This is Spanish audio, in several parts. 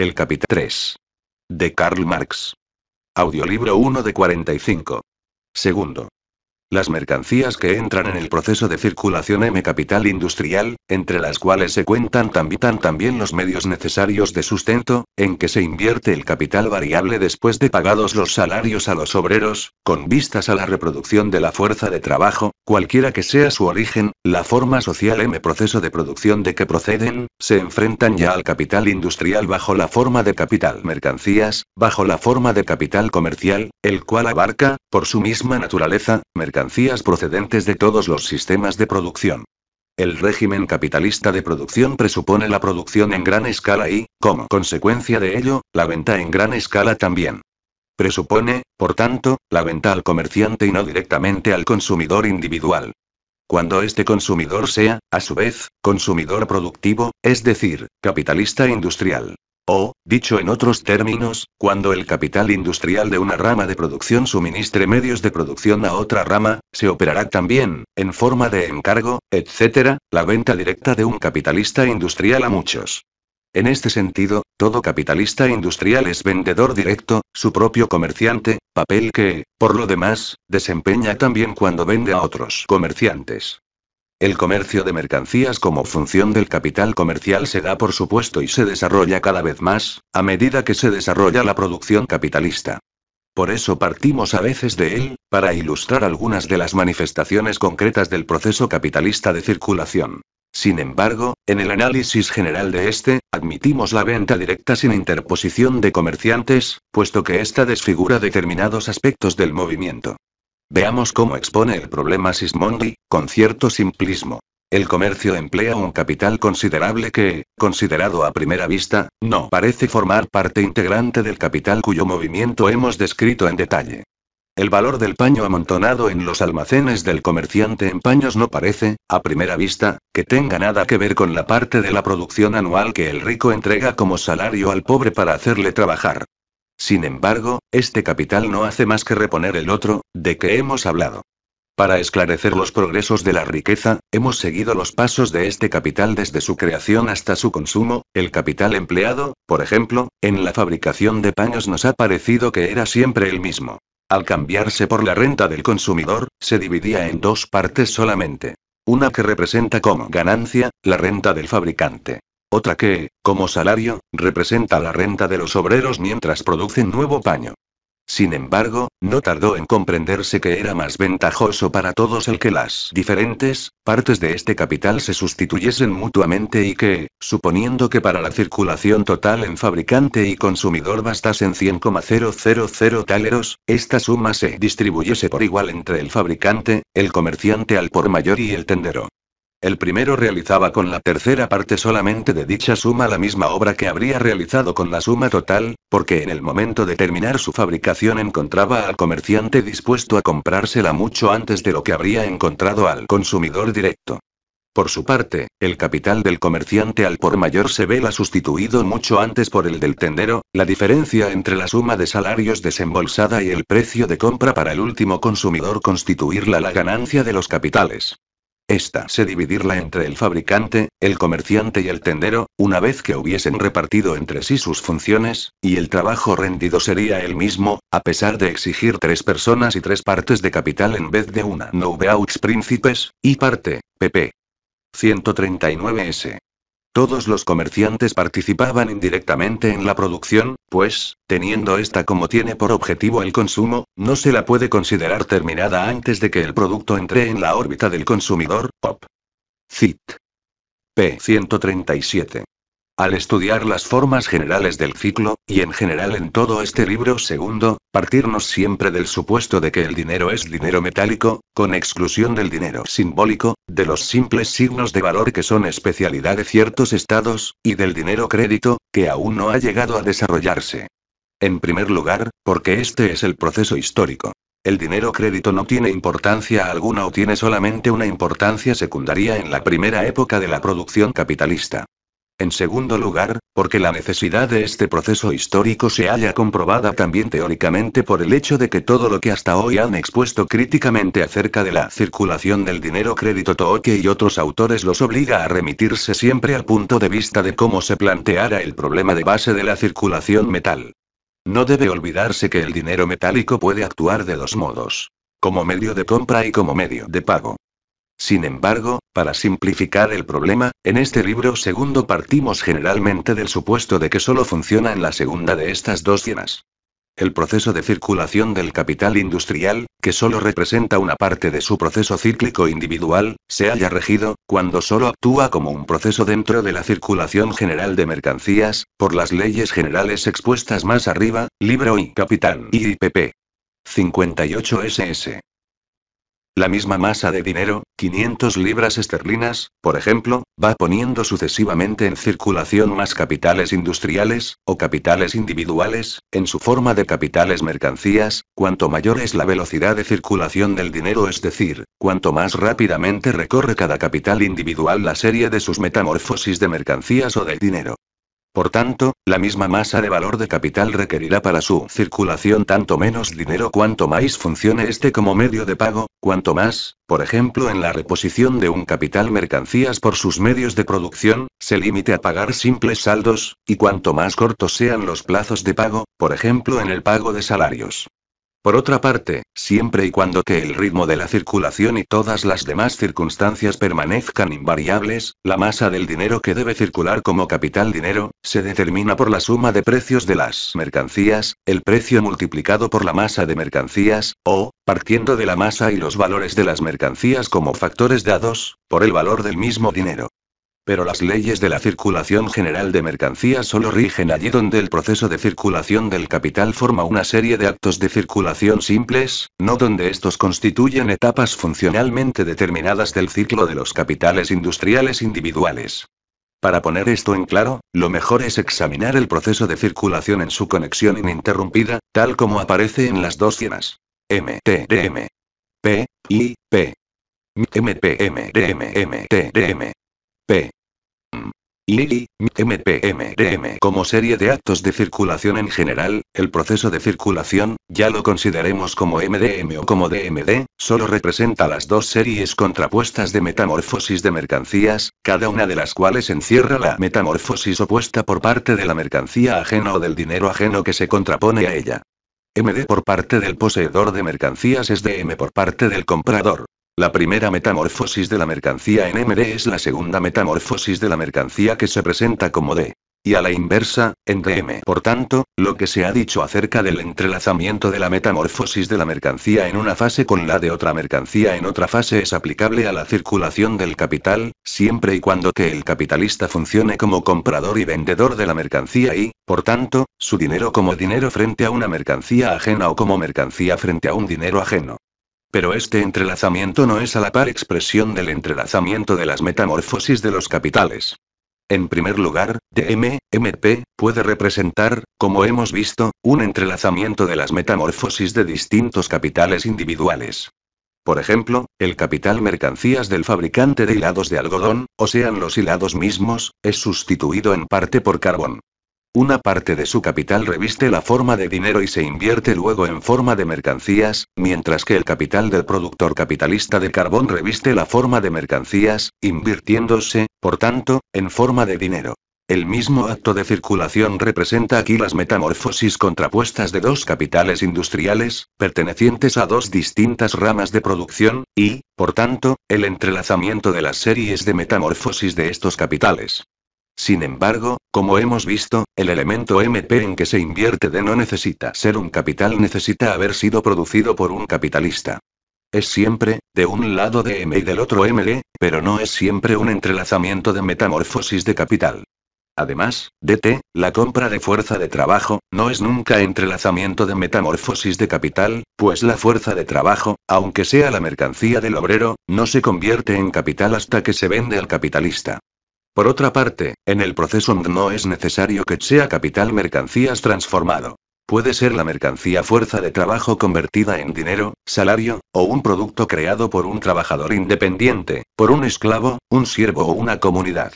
El capítulo 3. De Karl Marx. Audiolibro 1 de 45. Segundo. Las mercancías que entran en el proceso de circulación M capital industrial, entre las cuales se cuentan también, también los medios necesarios de sustento, en que se invierte el capital variable después de pagados los salarios a los obreros, con vistas a la reproducción de la fuerza de trabajo, Cualquiera que sea su origen, la forma social M proceso de producción de que proceden, se enfrentan ya al capital industrial bajo la forma de capital mercancías, bajo la forma de capital comercial, el cual abarca, por su misma naturaleza, mercancías procedentes de todos los sistemas de producción. El régimen capitalista de producción presupone la producción en gran escala y, como consecuencia de ello, la venta en gran escala también. Presupone, por tanto, la venta al comerciante y no directamente al consumidor individual. Cuando este consumidor sea, a su vez, consumidor productivo, es decir, capitalista industrial. O, dicho en otros términos, cuando el capital industrial de una rama de producción suministre medios de producción a otra rama, se operará también, en forma de encargo, etc., la venta directa de un capitalista industrial a muchos. En este sentido, todo capitalista industrial es vendedor directo, su propio comerciante, papel que, por lo demás, desempeña también cuando vende a otros comerciantes. El comercio de mercancías como función del capital comercial se da por supuesto y se desarrolla cada vez más, a medida que se desarrolla la producción capitalista. Por eso partimos a veces de él, para ilustrar algunas de las manifestaciones concretas del proceso capitalista de circulación. Sin embargo, en el análisis general de este, admitimos la venta directa sin interposición de comerciantes, puesto que ésta desfigura determinados aspectos del movimiento. Veamos cómo expone el problema Sismondi, con cierto simplismo. El comercio emplea un capital considerable que, considerado a primera vista, no parece formar parte integrante del capital cuyo movimiento hemos descrito en detalle. El valor del paño amontonado en los almacenes del comerciante en paños no parece, a primera vista, que tenga nada que ver con la parte de la producción anual que el rico entrega como salario al pobre para hacerle trabajar. Sin embargo, este capital no hace más que reponer el otro, de que hemos hablado. Para esclarecer los progresos de la riqueza, hemos seguido los pasos de este capital desde su creación hasta su consumo. El capital empleado, por ejemplo, en la fabricación de paños nos ha parecido que era siempre el mismo. Al cambiarse por la renta del consumidor, se dividía en dos partes solamente. Una que representa como ganancia, la renta del fabricante. Otra que, como salario, representa la renta de los obreros mientras producen nuevo paño. Sin embargo, no tardó en comprenderse que era más ventajoso para todos el que las diferentes partes de este capital se sustituyesen mutuamente y que, suponiendo que para la circulación total en fabricante y consumidor bastasen 100,000 taleros, esta suma se distribuyese por igual entre el fabricante, el comerciante al por mayor y el tendero. El primero realizaba con la tercera parte solamente de dicha suma la misma obra que habría realizado con la suma total, porque en el momento de terminar su fabricación encontraba al comerciante dispuesto a comprársela mucho antes de lo que habría encontrado al consumidor directo. Por su parte, el capital del comerciante al por mayor se vela sustituido mucho antes por el del tendero, la diferencia entre la suma de salarios desembolsada y el precio de compra para el último consumidor constituirla la ganancia de los capitales. Esta se dividirla entre el fabricante, el comerciante y el tendero, una vez que hubiesen repartido entre sí sus funciones, y el trabajo rendido sería el mismo, a pesar de exigir tres personas y tres partes de capital en vez de una. No Noveaux príncipes, y parte, pp. 139S. Todos los comerciantes participaban indirectamente en la producción, pues, teniendo esta como tiene por objetivo el consumo, no se la puede considerar terminada antes de que el producto entre en la órbita del consumidor, POP. CIT. P. 137. Al estudiar las formas generales del ciclo, y en general en todo este libro segundo, partirnos siempre del supuesto de que el dinero es dinero metálico, con exclusión del dinero simbólico, de los simples signos de valor que son especialidad de ciertos estados, y del dinero crédito, que aún no ha llegado a desarrollarse. En primer lugar, porque este es el proceso histórico. El dinero crédito no tiene importancia alguna o tiene solamente una importancia secundaria en la primera época de la producción capitalista. En segundo lugar, porque la necesidad de este proceso histórico se halla comprobada también teóricamente por el hecho de que todo lo que hasta hoy han expuesto críticamente acerca de la circulación del dinero crédito Tooke y otros autores los obliga a remitirse siempre al punto de vista de cómo se planteara el problema de base de la circulación metal. No debe olvidarse que el dinero metálico puede actuar de dos modos. Como medio de compra y como medio de pago. Sin embargo, para simplificar el problema, en este libro segundo partimos generalmente del supuesto de que solo funciona en la segunda de estas dos cienas. El proceso de circulación del capital industrial, que solo representa una parte de su proceso cíclico individual, se haya regido, cuando solo actúa como un proceso dentro de la circulación general de mercancías, por las leyes generales expuestas más arriba, libro y capital y pp 58 SS. La misma masa de dinero, 500 libras esterlinas, por ejemplo, va poniendo sucesivamente en circulación más capitales industriales, o capitales individuales, en su forma de capitales mercancías, cuanto mayor es la velocidad de circulación del dinero, es decir, cuanto más rápidamente recorre cada capital individual la serie de sus metamorfosis de mercancías o de dinero. Por tanto, la misma masa de valor de capital requerirá para su circulación tanto menos dinero cuanto más funcione este como medio de pago, cuanto más, por ejemplo en la reposición de un capital mercancías por sus medios de producción, se limite a pagar simples saldos, y cuanto más cortos sean los plazos de pago, por ejemplo en el pago de salarios. Por otra parte, siempre y cuando que el ritmo de la circulación y todas las demás circunstancias permanezcan invariables, la masa del dinero que debe circular como capital dinero, se determina por la suma de precios de las mercancías, el precio multiplicado por la masa de mercancías, o, partiendo de la masa y los valores de las mercancías como factores dados, por el valor del mismo dinero pero las leyes de la circulación general de mercancías solo rigen allí donde el proceso de circulación del capital forma una serie de actos de circulación simples, no donde estos constituyen etapas funcionalmente determinadas del ciclo de los capitales industriales individuales. Para poner esto en claro, lo mejor es examinar el proceso de circulación en su conexión ininterrumpida, tal como aparece en las dos cienas. P. I. P. P. Lili, MPMDM. Como serie de actos de circulación en general, el proceso de circulación, ya lo consideremos como MDM o como DMD, solo representa las dos series contrapuestas de metamorfosis de mercancías, cada una de las cuales encierra la metamorfosis opuesta por parte de la mercancía ajena o del dinero ajeno que se contrapone a ella. MD por parte del poseedor de mercancías es DM por parte del comprador. La primera metamorfosis de la mercancía en MD es la segunda metamorfosis de la mercancía que se presenta como D. Y a la inversa, en DM. Por tanto, lo que se ha dicho acerca del entrelazamiento de la metamorfosis de la mercancía en una fase con la de otra mercancía en otra fase es aplicable a la circulación del capital, siempre y cuando que el capitalista funcione como comprador y vendedor de la mercancía y, por tanto, su dinero como dinero frente a una mercancía ajena o como mercancía frente a un dinero ajeno. Pero este entrelazamiento no es a la par expresión del entrelazamiento de las metamorfosis de los capitales. En primer lugar, MP, puede representar, como hemos visto, un entrelazamiento de las metamorfosis de distintos capitales individuales. Por ejemplo, el capital mercancías del fabricante de hilados de algodón, o sean los hilados mismos, es sustituido en parte por carbón. Una parte de su capital reviste la forma de dinero y se invierte luego en forma de mercancías, mientras que el capital del productor capitalista de carbón reviste la forma de mercancías, invirtiéndose, por tanto, en forma de dinero. El mismo acto de circulación representa aquí las metamorfosis contrapuestas de dos capitales industriales, pertenecientes a dos distintas ramas de producción, y, por tanto, el entrelazamiento de las series de metamorfosis de estos capitales. Sin embargo, como hemos visto, el elemento MP en que se invierte de no necesita ser un capital, necesita haber sido producido por un capitalista. Es siempre, de un lado de M y del otro ml, pero no es siempre un entrelazamiento de metamorfosis de capital. Además, DT, la compra de fuerza de trabajo, no es nunca entrelazamiento de metamorfosis de capital, pues la fuerza de trabajo, aunque sea la mercancía del obrero, no se convierte en capital hasta que se vende al capitalista. Por otra parte, en el proceso no es necesario que sea capital mercancías transformado. Puede ser la mercancía fuerza de trabajo convertida en dinero, salario, o un producto creado por un trabajador independiente, por un esclavo, un siervo o una comunidad.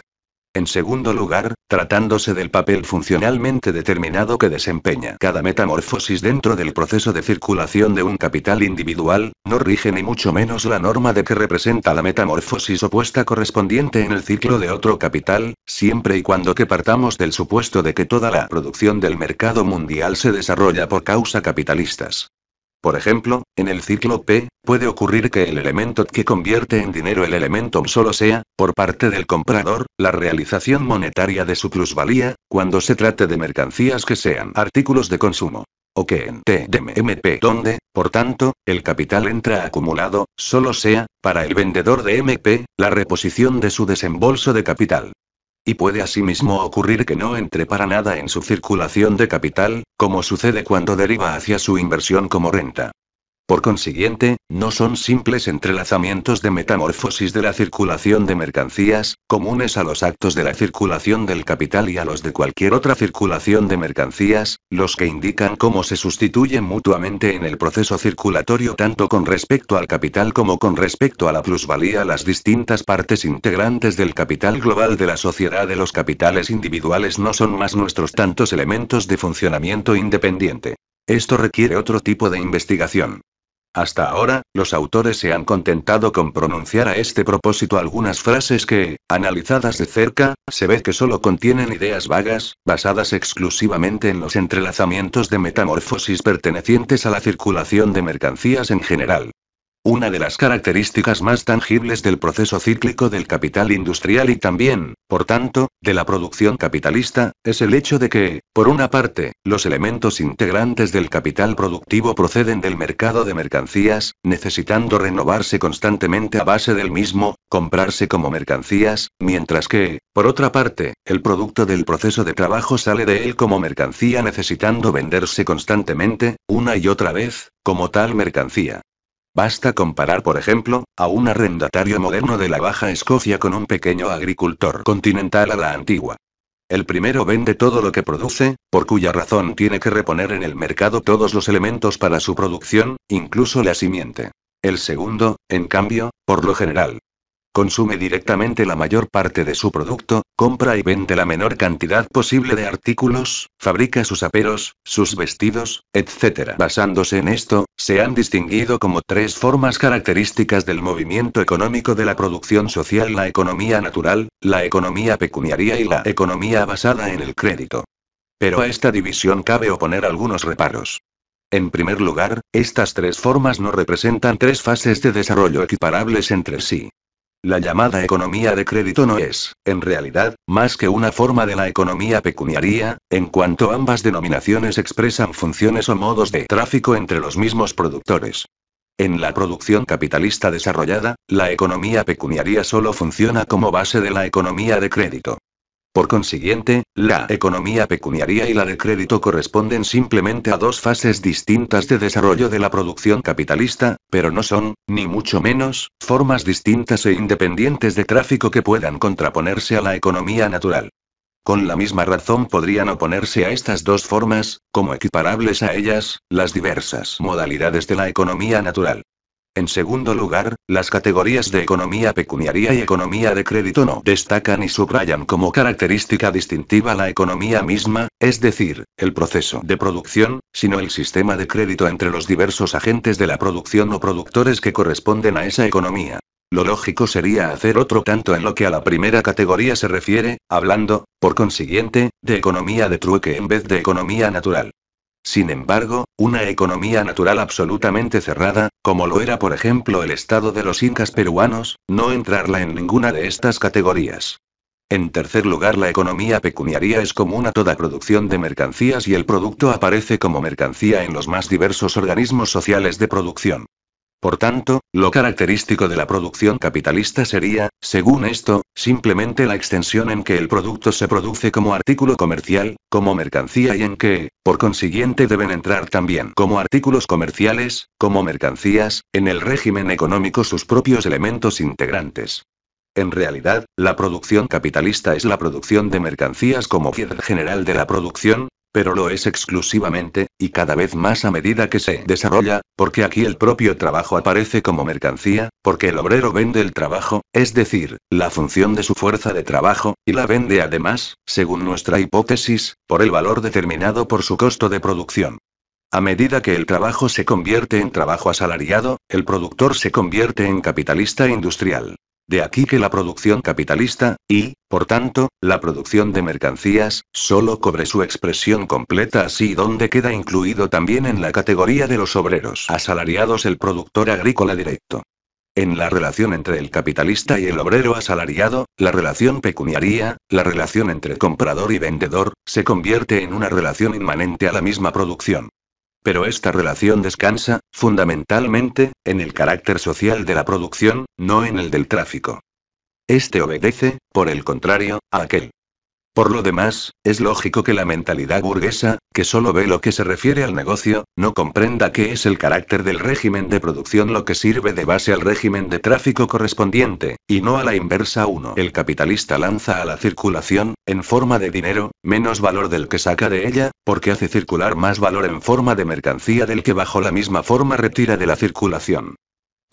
En segundo lugar, tratándose del papel funcionalmente determinado que desempeña cada metamorfosis dentro del proceso de circulación de un capital individual, no rige ni mucho menos la norma de que representa la metamorfosis opuesta correspondiente en el ciclo de otro capital, siempre y cuando que partamos del supuesto de que toda la producción del mercado mundial se desarrolla por causa capitalistas. Por ejemplo, en el ciclo P, puede ocurrir que el elemento que convierte en dinero el elemento solo sea, por parte del comprador, la realización monetaria de su plusvalía, cuando se trate de mercancías que sean artículos de consumo. O que en TDMP donde, por tanto, el capital entra acumulado, solo sea, para el vendedor de MP, la reposición de su desembolso de capital. Y puede asimismo ocurrir que no entre para nada en su circulación de capital, como sucede cuando deriva hacia su inversión como renta. Por consiguiente, no son simples entrelazamientos de metamorfosis de la circulación de mercancías, comunes a los actos de la circulación del capital y a los de cualquier otra circulación de mercancías, los que indican cómo se sustituyen mutuamente en el proceso circulatorio tanto con respecto al capital como con respecto a la plusvalía las distintas partes integrantes del capital global de la sociedad de los capitales individuales no son más nuestros tantos elementos de funcionamiento independiente. Esto requiere otro tipo de investigación. Hasta ahora, los autores se han contentado con pronunciar a este propósito algunas frases que, analizadas de cerca, se ve que solo contienen ideas vagas, basadas exclusivamente en los entrelazamientos de metamorfosis pertenecientes a la circulación de mercancías en general. Una de las características más tangibles del proceso cíclico del capital industrial y también, por tanto, de la producción capitalista, es el hecho de que, por una parte, los elementos integrantes del capital productivo proceden del mercado de mercancías, necesitando renovarse constantemente a base del mismo, comprarse como mercancías, mientras que, por otra parte, el producto del proceso de trabajo sale de él como mercancía necesitando venderse constantemente, una y otra vez, como tal mercancía. Basta comparar, por ejemplo, a un arrendatario moderno de la Baja Escocia con un pequeño agricultor continental a la antigua. El primero vende todo lo que produce, por cuya razón tiene que reponer en el mercado todos los elementos para su producción, incluso la simiente. El segundo, en cambio, por lo general, Consume directamente la mayor parte de su producto, compra y vende la menor cantidad posible de artículos, fabrica sus aperos, sus vestidos, etc. Basándose en esto, se han distinguido como tres formas características del movimiento económico de la producción social la economía natural, la economía pecuniaria y la economía basada en el crédito. Pero a esta división cabe oponer algunos reparos. En primer lugar, estas tres formas no representan tres fases de desarrollo equiparables entre sí. La llamada economía de crédito no es, en realidad, más que una forma de la economía pecuniaria, en cuanto ambas denominaciones expresan funciones o modos de tráfico entre los mismos productores. En la producción capitalista desarrollada, la economía pecuniaria solo funciona como base de la economía de crédito. Por consiguiente, la economía pecuniaria y la de crédito corresponden simplemente a dos fases distintas de desarrollo de la producción capitalista, pero no son, ni mucho menos, formas distintas e independientes de tráfico que puedan contraponerse a la economía natural. Con la misma razón podrían oponerse a estas dos formas, como equiparables a ellas, las diversas modalidades de la economía natural. En segundo lugar, las categorías de economía pecuniaria y economía de crédito no destacan y subrayan como característica distintiva la economía misma, es decir, el proceso de producción, sino el sistema de crédito entre los diversos agentes de la producción o productores que corresponden a esa economía. Lo lógico sería hacer otro tanto en lo que a la primera categoría se refiere, hablando, por consiguiente, de economía de trueque en vez de economía natural. Sin embargo, una economía natural absolutamente cerrada, como lo era por ejemplo el estado de los incas peruanos, no entrarla en ninguna de estas categorías. En tercer lugar, la economía pecuniaria es común a toda producción de mercancías y el producto aparece como mercancía en los más diversos organismos sociales de producción. Por tanto, lo característico de la producción capitalista sería, según esto, simplemente la extensión en que el producto se produce como artículo comercial, como mercancía y en que, por consiguiente, deben entrar también como artículos comerciales, como mercancías, en el régimen económico sus propios elementos integrantes. En realidad, la producción capitalista es la producción de mercancías como piedra general de la producción, pero lo es exclusivamente, y cada vez más a medida que se desarrolla, porque aquí el propio trabajo aparece como mercancía, porque el obrero vende el trabajo, es decir, la función de su fuerza de trabajo, y la vende además, según nuestra hipótesis, por el valor determinado por su costo de producción. A medida que el trabajo se convierte en trabajo asalariado, el productor se convierte en capitalista industrial. De aquí que la producción capitalista, y, por tanto, la producción de mercancías, solo cobre su expresión completa así donde queda incluido también en la categoría de los obreros asalariados el productor agrícola directo. En la relación entre el capitalista y el obrero asalariado, la relación pecuniaria, la relación entre comprador y vendedor, se convierte en una relación inmanente a la misma producción. Pero esta relación descansa, fundamentalmente, en el carácter social de la producción, no en el del tráfico. Este obedece, por el contrario, a aquel. Por lo demás, es lógico que la mentalidad burguesa, que solo ve lo que se refiere al negocio, no comprenda que es el carácter del régimen de producción lo que sirve de base al régimen de tráfico correspondiente, y no a la inversa 1. El capitalista lanza a la circulación, en forma de dinero, menos valor del que saca de ella, porque hace circular más valor en forma de mercancía del que bajo la misma forma retira de la circulación.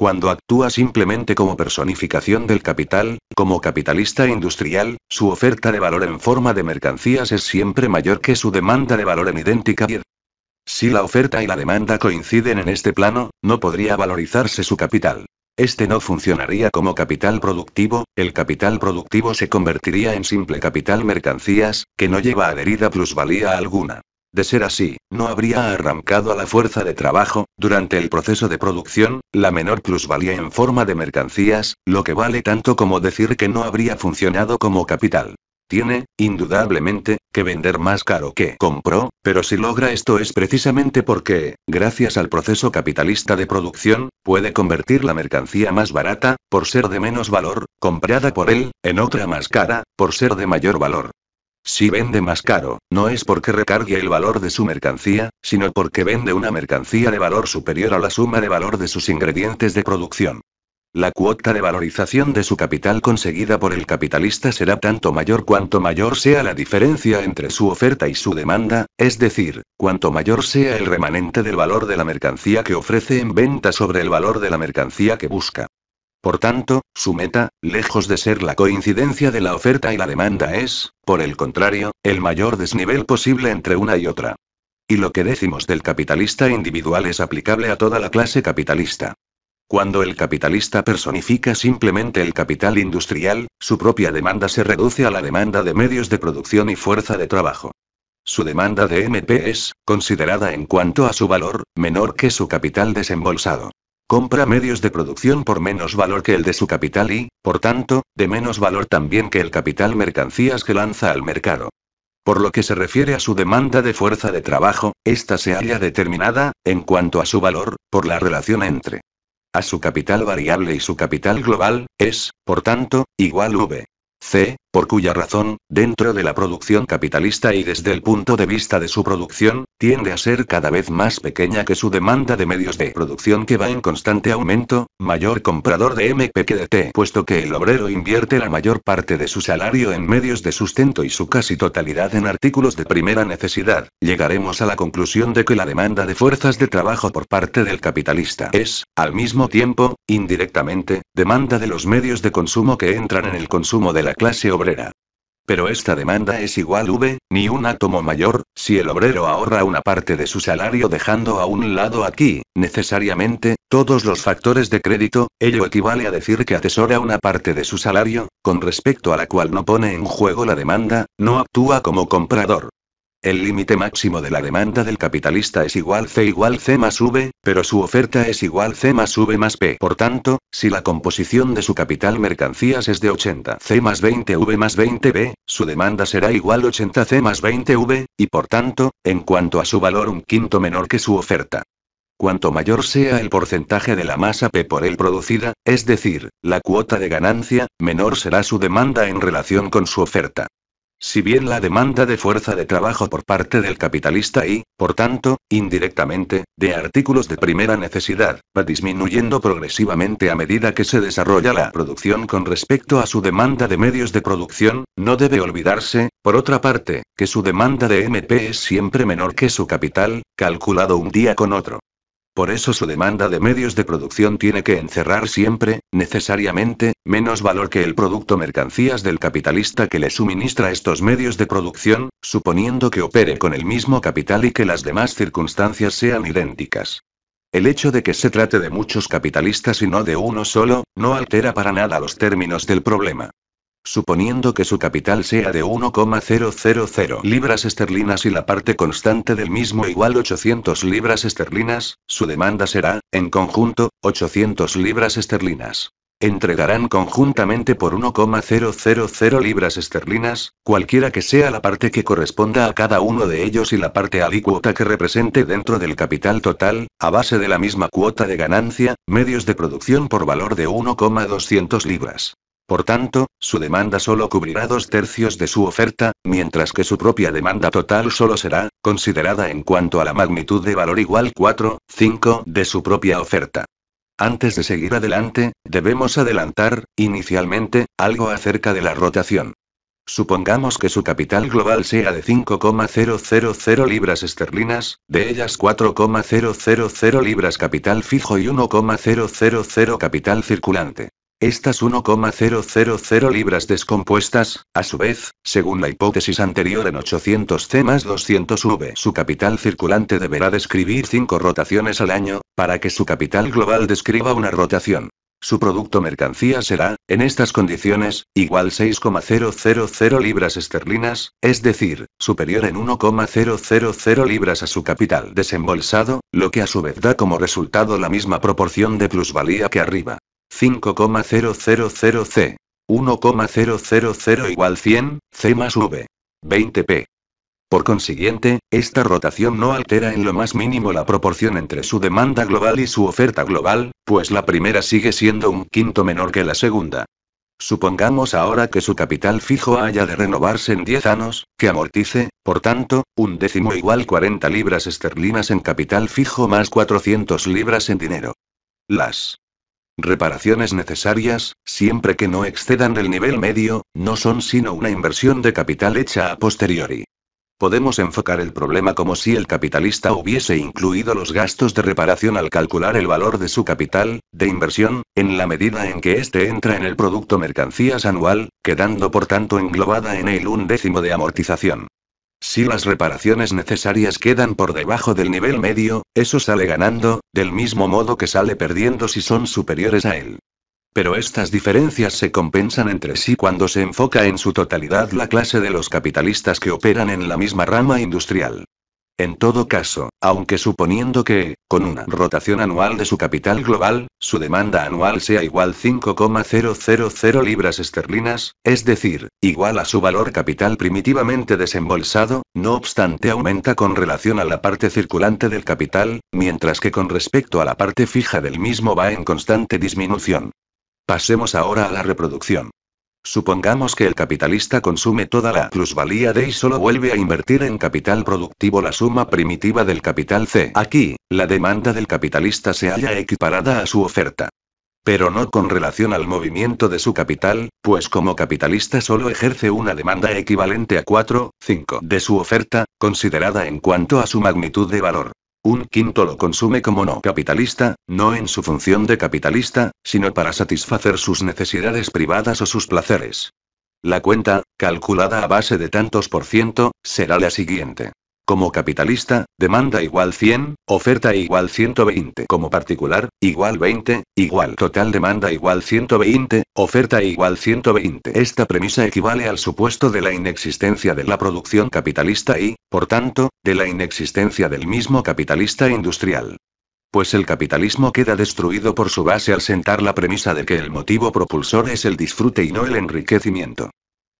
Cuando actúa simplemente como personificación del capital, como capitalista industrial, su oferta de valor en forma de mercancías es siempre mayor que su demanda de valor en idéntica Si la oferta y la demanda coinciden en este plano, no podría valorizarse su capital. Este no funcionaría como capital productivo, el capital productivo se convertiría en simple capital mercancías, que no lleva adherida plusvalía alguna. De ser así, no habría arrancado a la fuerza de trabajo, durante el proceso de producción, la menor plusvalía en forma de mercancías, lo que vale tanto como decir que no habría funcionado como capital. Tiene, indudablemente, que vender más caro que compró, pero si logra esto es precisamente porque, gracias al proceso capitalista de producción, puede convertir la mercancía más barata, por ser de menos valor, comprada por él, en otra más cara, por ser de mayor valor. Si vende más caro, no es porque recargue el valor de su mercancía, sino porque vende una mercancía de valor superior a la suma de valor de sus ingredientes de producción. La cuota de valorización de su capital conseguida por el capitalista será tanto mayor cuanto mayor sea la diferencia entre su oferta y su demanda, es decir, cuanto mayor sea el remanente del valor de la mercancía que ofrece en venta sobre el valor de la mercancía que busca. Por tanto, su meta, lejos de ser la coincidencia de la oferta y la demanda, es, por el contrario, el mayor desnivel posible entre una y otra. Y lo que decimos del capitalista individual es aplicable a toda la clase capitalista. Cuando el capitalista personifica simplemente el capital industrial, su propia demanda se reduce a la demanda de medios de producción y fuerza de trabajo. Su demanda de MP es, considerada en cuanto a su valor, menor que su capital desembolsado. Compra medios de producción por menos valor que el de su capital y, por tanto, de menos valor también que el capital mercancías que lanza al mercado. Por lo que se refiere a su demanda de fuerza de trabajo, esta se halla determinada, en cuanto a su valor, por la relación entre a su capital variable y su capital global, es, por tanto, igual V. C, por cuya razón, dentro de la producción capitalista y desde el punto de vista de su producción, tiende a ser cada vez más pequeña que su demanda de medios de producción que va en constante aumento, mayor comprador de MP que de T, puesto que el obrero invierte la mayor parte de su salario en medios de sustento y su casi totalidad en artículos de primera necesidad, llegaremos a la conclusión de que la demanda de fuerzas de trabajo por parte del capitalista es, al mismo tiempo, indirectamente, demanda de los medios de consumo que entran en el consumo de la clase obrera. Pero esta demanda es igual V, ni un átomo mayor, si el obrero ahorra una parte de su salario dejando a un lado aquí, necesariamente, todos los factores de crédito, ello equivale a decir que atesora una parte de su salario, con respecto a la cual no pone en juego la demanda, no actúa como comprador. El límite máximo de la demanda del capitalista es igual C igual C más V, pero su oferta es igual C más V más P. Por tanto, si la composición de su capital mercancías es de 80 C más 20 V más 20 B, su demanda será igual 80 C más 20 V, y por tanto, en cuanto a su valor un quinto menor que su oferta. Cuanto mayor sea el porcentaje de la masa P por él producida, es decir, la cuota de ganancia, menor será su demanda en relación con su oferta. Si bien la demanda de fuerza de trabajo por parte del capitalista y, por tanto, indirectamente, de artículos de primera necesidad, va disminuyendo progresivamente a medida que se desarrolla la producción con respecto a su demanda de medios de producción, no debe olvidarse, por otra parte, que su demanda de MP es siempre menor que su capital, calculado un día con otro. Por eso su demanda de medios de producción tiene que encerrar siempre, necesariamente, menos valor que el producto mercancías del capitalista que le suministra estos medios de producción, suponiendo que opere con el mismo capital y que las demás circunstancias sean idénticas. El hecho de que se trate de muchos capitalistas y no de uno solo, no altera para nada los términos del problema. Suponiendo que su capital sea de 1,000 libras esterlinas y la parte constante del mismo igual 800 libras esterlinas, su demanda será, en conjunto, 800 libras esterlinas. Entregarán conjuntamente por 1,000 libras esterlinas, cualquiera que sea la parte que corresponda a cada uno de ellos y la parte alícuota que represente dentro del capital total, a base de la misma cuota de ganancia, medios de producción por valor de 1,200 libras. Por tanto, su demanda solo cubrirá dos tercios de su oferta, mientras que su propia demanda total solo será, considerada en cuanto a la magnitud de valor igual 4,5 de su propia oferta. Antes de seguir adelante, debemos adelantar, inicialmente, algo acerca de la rotación. Supongamos que su capital global sea de 5,000 libras esterlinas, de ellas 4,000 libras capital fijo y 1,000 capital circulante. Estas 1,000 libras descompuestas, a su vez, según la hipótesis anterior en 800 C más 200 V, su capital circulante deberá describir 5 rotaciones al año, para que su capital global describa una rotación. Su producto mercancía será, en estas condiciones, igual 6,000 libras esterlinas, es decir, superior en 1,000 libras a su capital desembolsado, lo que a su vez da como resultado la misma proporción de plusvalía que arriba. 5,000 C. 1,000 igual 100, C más V. 20 P. Por consiguiente, esta rotación no altera en lo más mínimo la proporción entre su demanda global y su oferta global, pues la primera sigue siendo un quinto menor que la segunda. Supongamos ahora que su capital fijo haya de renovarse en 10 años, que amortice, por tanto, un décimo igual 40 libras esterlinas en capital fijo más 400 libras en dinero. Las Reparaciones necesarias, siempre que no excedan el nivel medio, no son sino una inversión de capital hecha a posteriori. Podemos enfocar el problema como si el capitalista hubiese incluido los gastos de reparación al calcular el valor de su capital, de inversión, en la medida en que éste entra en el producto mercancías anual, quedando por tanto englobada en el un décimo de amortización. Si las reparaciones necesarias quedan por debajo del nivel medio, eso sale ganando, del mismo modo que sale perdiendo si son superiores a él. Pero estas diferencias se compensan entre sí cuando se enfoca en su totalidad la clase de los capitalistas que operan en la misma rama industrial. En todo caso, aunque suponiendo que, con una rotación anual de su capital global, su demanda anual sea igual 5,000 libras esterlinas, es decir, igual a su valor capital primitivamente desembolsado, no obstante aumenta con relación a la parte circulante del capital, mientras que con respecto a la parte fija del mismo va en constante disminución. Pasemos ahora a la reproducción. Supongamos que el capitalista consume toda la plusvalía D y solo vuelve a invertir en capital productivo la suma primitiva del capital C. Aquí, la demanda del capitalista se halla equiparada a su oferta. Pero no con relación al movimiento de su capital, pues como capitalista solo ejerce una demanda equivalente a 4, 5 de su oferta, considerada en cuanto a su magnitud de valor. Un quinto lo consume como no capitalista, no en su función de capitalista, sino para satisfacer sus necesidades privadas o sus placeres. La cuenta, calculada a base de tantos por ciento, será la siguiente. Como capitalista, demanda igual 100, oferta igual 120. Como particular, igual 20, igual total demanda igual 120, oferta igual 120. Esta premisa equivale al supuesto de la inexistencia de la producción capitalista y, por tanto, de la inexistencia del mismo capitalista industrial pues el capitalismo queda destruido por su base al sentar la premisa de que el motivo propulsor es el disfrute y no el enriquecimiento.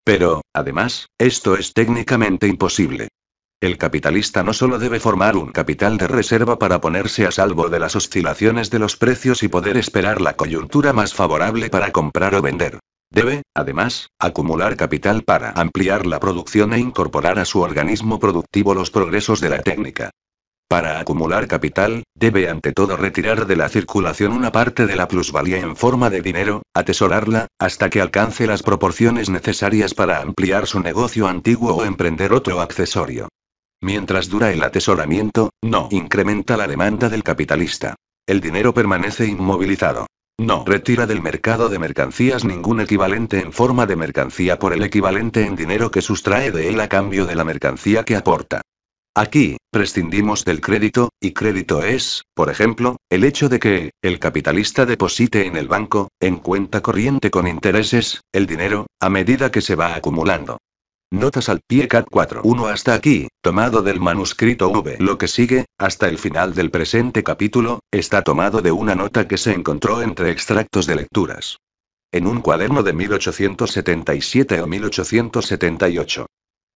Pero, además, esto es técnicamente imposible. El capitalista no solo debe formar un capital de reserva para ponerse a salvo de las oscilaciones de los precios y poder esperar la coyuntura más favorable para comprar o vender. Debe, además, acumular capital para ampliar la producción e incorporar a su organismo productivo los progresos de la técnica. Para acumular capital, debe ante todo retirar de la circulación una parte de la plusvalía en forma de dinero, atesorarla, hasta que alcance las proporciones necesarias para ampliar su negocio antiguo o emprender otro accesorio. Mientras dura el atesoramiento, no incrementa la demanda del capitalista. El dinero permanece inmovilizado. No retira del mercado de mercancías ningún equivalente en forma de mercancía por el equivalente en dinero que sustrae de él a cambio de la mercancía que aporta. Aquí, prescindimos del crédito, y crédito es, por ejemplo, el hecho de que, el capitalista deposite en el banco, en cuenta corriente con intereses, el dinero, a medida que se va acumulando. Notas al pie CAT 4.1 hasta aquí, tomado del manuscrito V. Lo que sigue, hasta el final del presente capítulo, está tomado de una nota que se encontró entre extractos de lecturas. En un cuaderno de 1877 o 1878.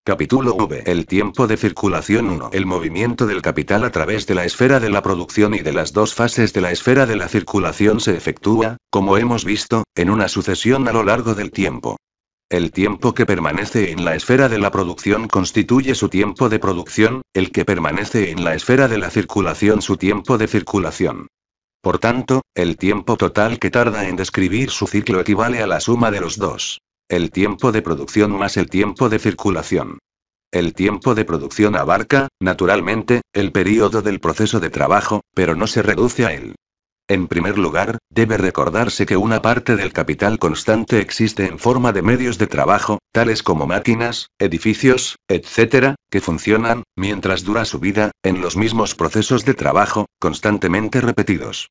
Capítulo V. El tiempo de circulación 1. El movimiento del capital a través de la esfera de la producción y de las dos fases de la esfera de la circulación se efectúa, como hemos visto, en una sucesión a lo largo del tiempo. El tiempo que permanece en la esfera de la producción constituye su tiempo de producción, el que permanece en la esfera de la circulación su tiempo de circulación. Por tanto, el tiempo total que tarda en describir su ciclo equivale a la suma de los dos. El tiempo de producción más el tiempo de circulación. El tiempo de producción abarca, naturalmente, el período del proceso de trabajo, pero no se reduce a él. En primer lugar, debe recordarse que una parte del capital constante existe en forma de medios de trabajo, tales como máquinas, edificios, etc., que funcionan, mientras dura su vida, en los mismos procesos de trabajo, constantemente repetidos.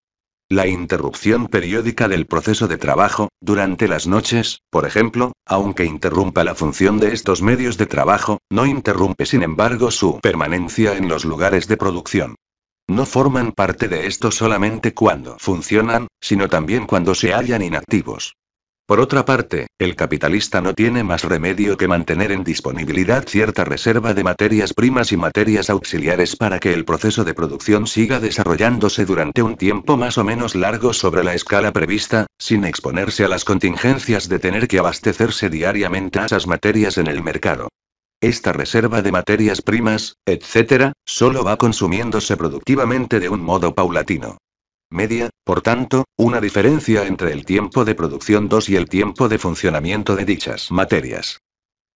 La interrupción periódica del proceso de trabajo, durante las noches, por ejemplo, aunque interrumpa la función de estos medios de trabajo, no interrumpe sin embargo su permanencia en los lugares de producción. No forman parte de esto solamente cuando funcionan, sino también cuando se hallan inactivos. Por otra parte, el capitalista no tiene más remedio que mantener en disponibilidad cierta reserva de materias primas y materias auxiliares para que el proceso de producción siga desarrollándose durante un tiempo más o menos largo sobre la escala prevista, sin exponerse a las contingencias de tener que abastecerse diariamente a esas materias en el mercado esta reserva de materias primas, etc., solo va consumiéndose productivamente de un modo paulatino. Media, por tanto, una diferencia entre el tiempo de producción 2 y el tiempo de funcionamiento de dichas materias.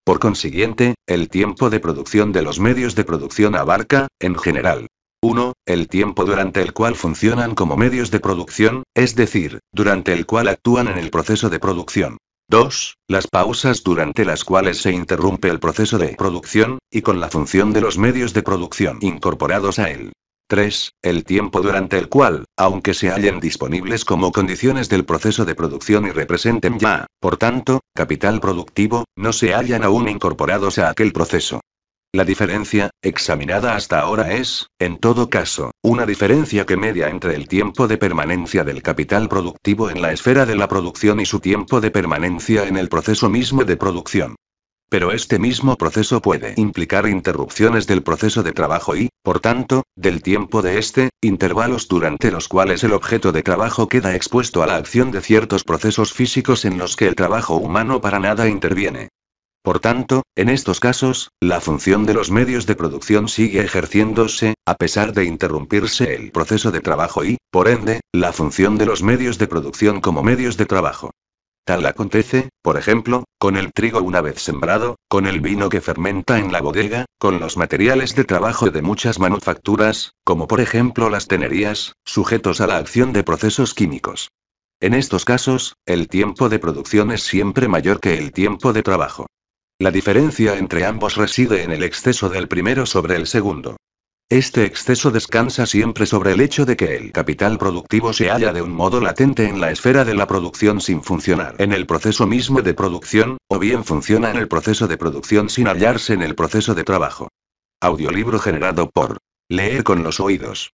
Por consiguiente, el tiempo de producción de los medios de producción abarca, en general, 1. El tiempo durante el cual funcionan como medios de producción, es decir, durante el cual actúan en el proceso de producción. 2. Las pausas durante las cuales se interrumpe el proceso de producción, y con la función de los medios de producción incorporados a él. 3. El tiempo durante el cual, aunque se hallen disponibles como condiciones del proceso de producción y representen ya, por tanto, capital productivo, no se hallan aún incorporados a aquel proceso. La diferencia, examinada hasta ahora, es, en todo caso, una diferencia que media entre el tiempo de permanencia del capital productivo en la esfera de la producción y su tiempo de permanencia en el proceso mismo de producción. Pero este mismo proceso puede implicar interrupciones del proceso de trabajo y, por tanto, del tiempo de este, intervalos durante los cuales el objeto de trabajo queda expuesto a la acción de ciertos procesos físicos en los que el trabajo humano para nada interviene. Por tanto, en estos casos, la función de los medios de producción sigue ejerciéndose, a pesar de interrumpirse el proceso de trabajo y, por ende, la función de los medios de producción como medios de trabajo. Tal acontece, por ejemplo, con el trigo una vez sembrado, con el vino que fermenta en la bodega, con los materiales de trabajo de muchas manufacturas, como por ejemplo las tenerías, sujetos a la acción de procesos químicos. En estos casos, el tiempo de producción es siempre mayor que el tiempo de trabajo. La diferencia entre ambos reside en el exceso del primero sobre el segundo. Este exceso descansa siempre sobre el hecho de que el capital productivo se halla de un modo latente en la esfera de la producción sin funcionar en el proceso mismo de producción, o bien funciona en el proceso de producción sin hallarse en el proceso de trabajo. Audiolibro generado por Leer con los oídos.